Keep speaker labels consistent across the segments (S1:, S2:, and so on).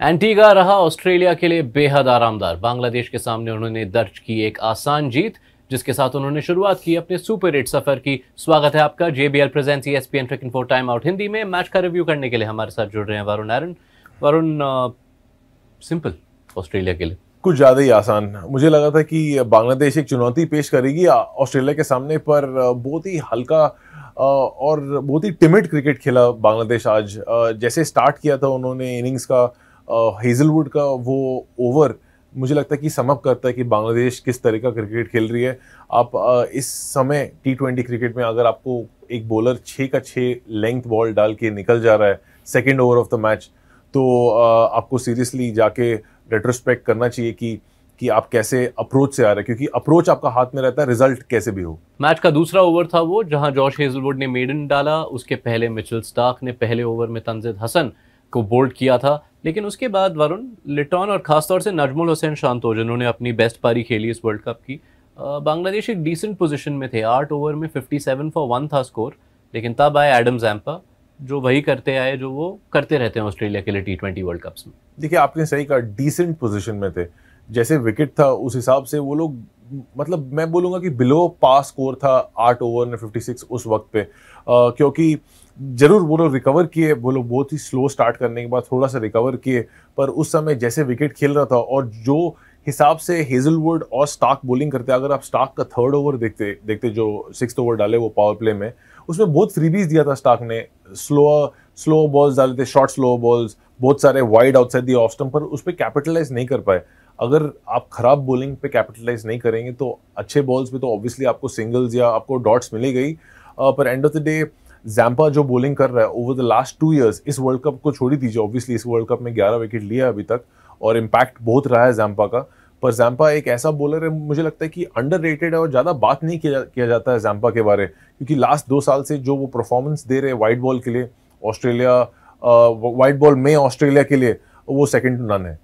S1: Antigua रहा Australia के लिए बेहद आरामदार बांग्लादेश के सामने उन्होंने दर्ज की एक आसान जीत जिसके साथ उन्होंने शुरुआत की अपने सुपर एट सफर की स्वागत है आपका JBL present E S P N Cricinfo time out Hindi में मैच का रिव्यू करने के लिए हमारे साथ जुड़ रहे हैं वरुण आरन वरुण सिंपल ऑस्ट्रेलिया के लिए
S2: कुछ ज़्यादा ही आसान मुझे लगा था कि बांग्लादेश एक चुनौती पेश करेगी ऑस्ट्रेलिया के सामने पर बहुत ही हल्का और बहुत ही टिमिट क्रिकेट खेला बांग्लादेश आज जैसे स्टार्ट किया था उन्होंने इनिंग्स का हेजलवुड का वो ओवर मुझे लगता है कि समअप करता है कि बांग्लादेश किस तरह का क्रिकेट खेल रही है आप इस समय टी ट्वेंटी क्रिकेट में अगर आपको एक बॉलर छः का छः लेंथ बॉल डाल के निकल जा रहा है second over of the match तो आपको सीरियसली जाके रेट्रोस्पेक्ट करना चाहिए कि कि आप कैसे अप्रोच से आ रहे हैं क्योंकि अप्रोच आपका हाथ में रहता है रिजल्ट कैसे भी हो
S1: मैच का दूसरा ओवर था वो जहां जॉर्ज हेजलवुड ने मेडन डाला उसके पहले मिचेल स्टार्क ने पहले ओवर में तंजिद हसन को बोल्ड किया था लेकिन उसके बाद वरुण लिटॉन और ख़ासतौर से नजमुल हुसैन शांतो जिन्होंने अपनी बेस्ट पारी खेली इस वर्ल्ड कप की बांग्लादेश एक डिसेंट पोजिशन में थे आठ ओवर में सेवन फॉर वन था स्कोर लेकिन तब आए एडम जैम्पा जो वही करते आए जो वो करते रहते हैं ऑस्ट्रेलिया के लिए टी ट्वेंटी वर्ल्ड कप्स में
S2: देखिए आपने सही कहा डिसेंट पोजिशन में थे जैसे विकेट था उस हिसाब से वो लोग मतलब मैं बोलूँगा कि बिलो पास स्कोर था आठ ओवर में 56 उस वक्त पे आ, क्योंकि जरूर वो लोग रिकवर किए वो लोग बहुत ही स्लो स्टार्ट करने के बाद थोड़ा सा रिकवर किए पर उस समय जैसे विकेट खेल रहा था और जो हिसाब से हेजलवुड और स्टार्क बॉलिंग करते अगर आप स्टार्क का थर्ड ओवर देखते देखते जो सिक्स ओवर डाले वो पावर प्ले में उसमें बहुत फ्रीबीज दिया था स्टार्क ने स्लो स्लो बॉल्स डाले थे शॉर्ट स्लो बॉल्स बहुत सारे वाइड आउटसाइड दी ऑफ पर उस पर कैपिटलाइज नहीं कर पाए अगर आप खराब बॉलिंग पे कैपिटलाइज नहीं करेंगे तो अच्छे बॉल्स पे तो ऑब्वियसली आपको सिंगल्स या आपको डॉट्स मिली गई पर end of the day Zampa जो बॉलिंग कर रहा है over the last two years इस वर्ल्ड कप को छोड़ी दीजिए ऑब्वियसली इस वर्ल्ड कप में ग्यारह विकेट लिया अभी तक और इम्पैक्ट बहुत रहा है जैम्पा का पर जैम्पा एक ऐसा बॉलर है मुझे लगता है कि अंडर रेटेड है और ज़्यादा बात नहीं किया जा, किया जाता है जैम्पा के बारे क्योंकि लास्ट दो साल से जो वो परफॉर्मेंस दे रहे हैं वाइट बॉल के लिए ऑस्ट्रेलिया वाइट बॉल में ऑस्ट्रेलिया के लिए वो सेकेंड टू नन है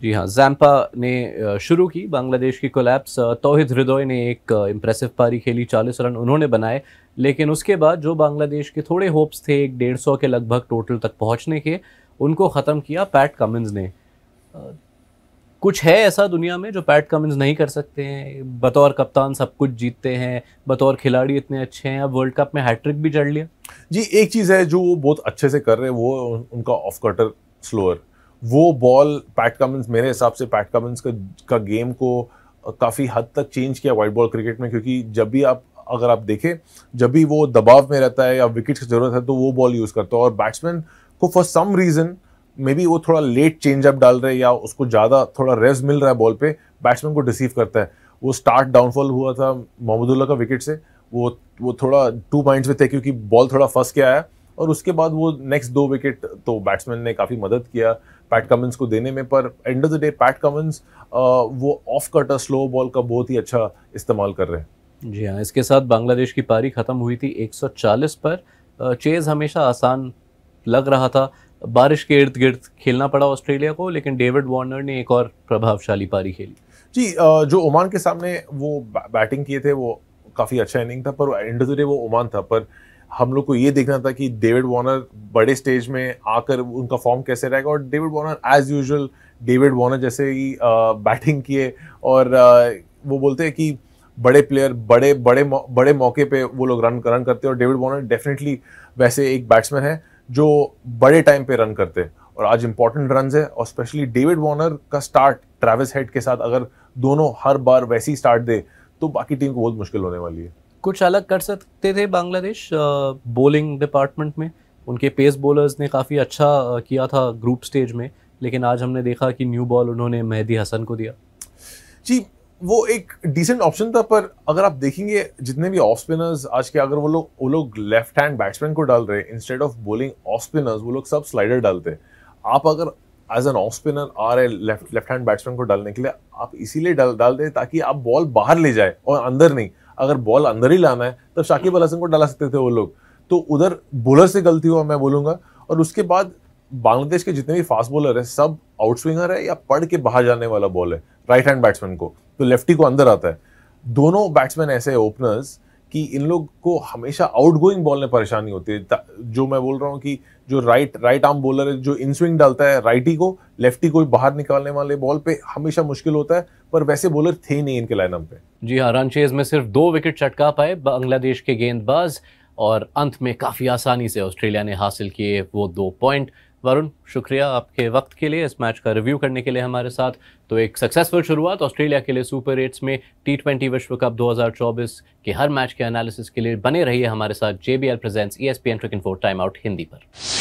S1: जी हाँ जैम्पा ने शुरू की बांग्लादेश की कोलैप्स तोहिद हृदय ने एक इम्प्रेसिव पारी खेली 40 रन उन्होंने बनाए लेकिन उसके बाद जो बांग्लादेश के थोड़े होप्स थे एक डेढ़ सौ के लगभग टोटल तक पहुंचने के उनको ख़त्म किया पैट कमिंस ने कुछ है ऐसा दुनिया में जो पैट कमिंस नहीं कर सकते हैं बतौर कप्तान सब कुछ जीतते हैं बतौर खिलाड़ी इतने अच्छे हैं अब वर्ल्ड कप में हैट्रिक भी चढ़ लिया
S2: जी एक चीज़ है जो वो बहुत अच्छे से कर रहे हैं वो उनका ऑफ कटर स्लोअर वो बॉल पैट कमिंस मेरे हिसाब से पैट कमिंस का, का गेम को काफ़ी हद तक चेंज किया वाइट बॉल क्रिकेट में क्योंकि जब भी आप अगर आप देखें जब भी वो दबाव में रहता है या विकेट की जरूरत है तो वो बॉल यूज़ करता है और बैट्समैन को for some reason maybe वो थोड़ा लेट चेंज अप डाल रहे हैं या उसको ज़्यादा थोड़ा रेज मिल रहा है बॉल पे बैट्समैन को रिसीव करता है वो स्टार्ट डाउनफॉल हुआ था मोहम्मदुल्ला का विकेट से वो वो थोड़ा टू पॉइंट्स में थे क्योंकि बॉल थोड़ा फंस के आया और उसके बाद वो नेक्स्ट दो विकेट तो बैट्समैन ने काफ़ी मदद किया पैट कमिंस को देने में पर end of the day Pat Cummins वो ऑफ कटर स्लो बॉल का बहुत ही अच्छा इस्तेमाल कर रहे हैं
S1: जी हाँ इसके साथ बांग्लादेश की पारी ख़त्म हुई थी 140 पर चेज़ हमेशा आसान लग रहा था बारिश के इर्द गिर्द खेलना पड़ा ऑस्ट्रेलिया को
S2: लेकिन डेविड वार्नर ने एक और प्रभावशाली पारी खेली जी जो ओमान के सामने वो बैटिंग किए थे वो काफ़ी अच्छा इनिंग था पर एंड ऑफ द डे वो ओमान था पर हम लोग को ये देखना था कि डेविड वार्नर बड़े स्टेज में आकर उनका फॉर्म कैसे रहेगा और David Warner as usual David Warner जैसे ही बैटिंग किए और वो बोलते हैं कि बड़े प्लेयर बड़े बड़े बड़े मौके पे वो लोग रन रन करते हैं और डेविड वॉर्नर डेफिनेटली वैसे एक बैट्समैन है जो बड़े टाइम पे रन करते हैं और आज इंपॉर्टेंट रन है और स्पेशली डेविड वॉर्नर का स्टार्ट ट्रेविस हेड के साथ अगर दोनों हर बार वैसी स्टार्ट दे तो बाकी टीम को बहुत मुश्किल होने वाली है
S1: कुछ अलग कर सकते थे बांग्लादेश बॉलिंग डिपार्टमेंट में उनके पेस बॉलर्स ने काफ़ी अच्छा किया था ग्रुप स्टेज में लेकिन आज हमने
S2: देखा कि न्यू बॉल उन्होंने मेहदी हसन को दिया जी वो एक डिसेंट ऑप्शन था पर अगर आप देखेंगे जितने भी ऑफ स्पिनर्स आज के अगर वो लोग वो लोग लेफ्ट हैंड बैट्समैन को डाल रहे instead of bowling off spinners वो लोग सब स्लाइडर डालते आप अगर एज एन ऑफ स्पिनर आ रहे लेफ्ट लेफ्ट हैंड बैट्समैन को डालने के लिए आप इसीलिए डाल डाल दें ताकि आप बॉल बाहर ले जाए और अंदर नहीं अगर बॉल अंदर ही लाना है तब शाकिब अल हसन को डाला सकते थे वो लोग तो उधर बॉलर से गलती हुआ मैं बोलूँगा और उसके बाद बांग्लादेश के जितने भी फास्ट बॉलर हैं सब आउट स्विंगर है या पढ़ के बाहर जाने वाला बॉल है राइट हैंड बैट्समैन को तो लेफ्टी को अंदर आता है दोनों बैट्समैन ऐसे हैं ओपनर्स कि इन लोग को हमेशा आउट गोइंग बॉल में परेशानी होती है जो मैं बोल रहा हूँ कि जो राइट राइट आर्म बॉलर है जो इन स्विंग डालता है राइटी को लेफ्टी को बाहर निकालने वाले बॉल पे हमेशा मुश्किल होता है पर वैसे बॉलर थे नहीं इनके लाइनअप पे
S1: जी हाँ रन चेज में सिर्फ दो विकेट चटका पाए बांग्लादेश के गेंदबाज और अंत में काफ़ी आसानी से ऑस्ट्रेलिया ने हासिल किए वो दो पॉइंट वरुण शुक्रिया आपके वक्त के लिए इस मैच का रिव्यू करने के लिए हमारे साथ तो एक सक्सेसफुल शुरुआत ऑस्ट्रेलिया के लिए सुपर एट्स में टी ट्वेंटी विश्व कप 2024 के हर मैच के एनालिसिस के लिए बने रहिए हमारे साथ J B L presents E S P N cricinfo time out Hindi पर